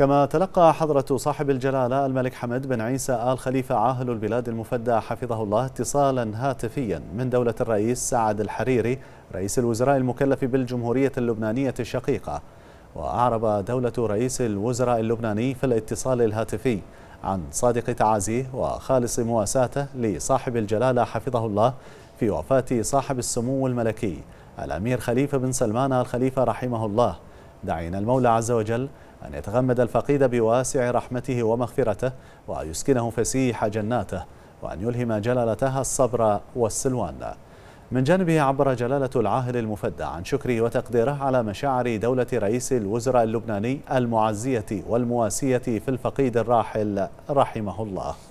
كما تلقى حضرة صاحب الجلالة الملك حمد بن عيسى آل خليفة عاهل البلاد المفدى حفظه الله اتصالا هاتفيا من دولة الرئيس سعد الحريري رئيس الوزراء المكلف بالجمهورية اللبنانية الشقيقة وأعرب دولة رئيس الوزراء اللبناني في الاتصال الهاتفي عن صادق تعازيه وخالص مواساته لصاحب الجلالة حفظه الله في وفاة صاحب السمو الملكي الأمير خليفة بن سلمان الخليفة رحمه الله دعينا المولى عز وجل أن يتغمد الفقيد بواسع رحمته ومغفرته ويسكنه فسيح جناته وأن يلهم جلالتها الصبر والسلوان من جانبه عبر جلالة العاهل المفدى عن شكره وتقديره على مشاعر دولة رئيس الوزراء اللبناني المعزية والمواسية في الفقيد الراحل رحمه الله